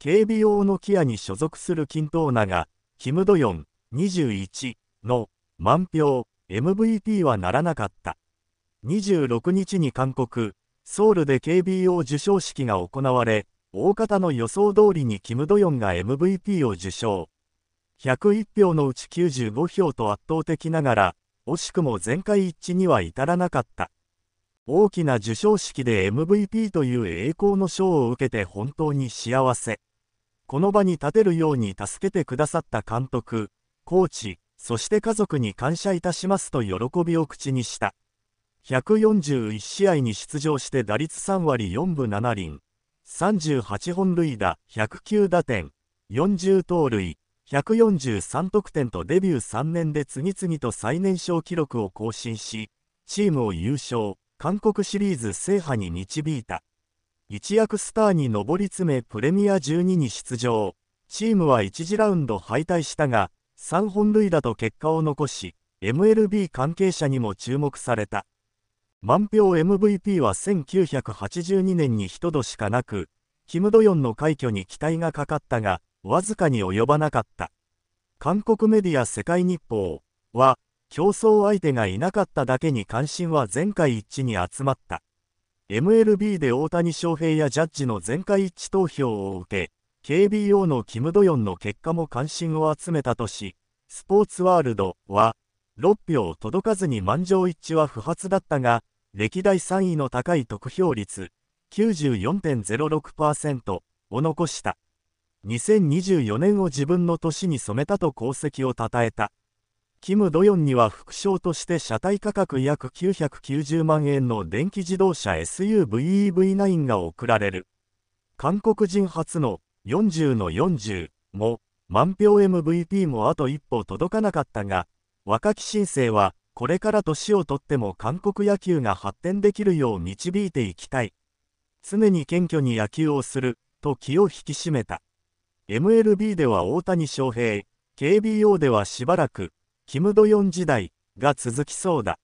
警備用のキアに所属する均等なが、キム・ドヨン21の満票 MVP はならなかった。26日に韓国、ソウルで KBO 受賞式が行われ、大方の予想通りにキム・ドヨンが MVP を受賞。101票のうち95票と圧倒的ながら、惜しくも全会一致には至らなかった。大きな授賞式で MVP という栄光の賞を受けて本当に幸せ。この場に立てるように助けてくださった監督、コーチ、そして家族に感謝いたしますと喜びを口にした。141試合に出場して打率3割4分7厘、38本塁打、109打点、40盗塁、143得点とデビュー3年で次々と最年少記録を更新し、チームを優勝、韓国シリーズ制覇に導いた。一躍スターに上り詰めプレミア12に出場。チームは1次ラウンド敗退したが、3本塁打と結果を残し、MLB 関係者にも注目された。満票 MVP は1982年に一度しかなく、キム・ドヨンの快挙に期待がかかったが、わずかに及ばなかった。韓国メディア世界日報は、競争相手がいなかっただけに関心は全会一致に集まった。MLB で大谷翔平やジャッジの全会一致投票を受け、KBO のキム・ドヨンの結果も関心を集めたとし、スポーツワールドは、6票届かずに満場一致は不発だったが、歴代3位の高い得票率、94.06%を残した。2024年を自分の年に染めたと功績を称えた。キム・ドヨンには副賞として車体価格約990万円の電気自動車 SUVEV9 が贈られる。韓国人初の40の40も満票 MVP もあと一歩届かなかったが、若き新生はこれから年をとっても韓国野球が発展できるよう導いていきたい。常に謙虚に野球をすると気を引き締めた。MLB では大谷翔平、KBO ではしばらく、キム・ドヨン時代が続きそうだ。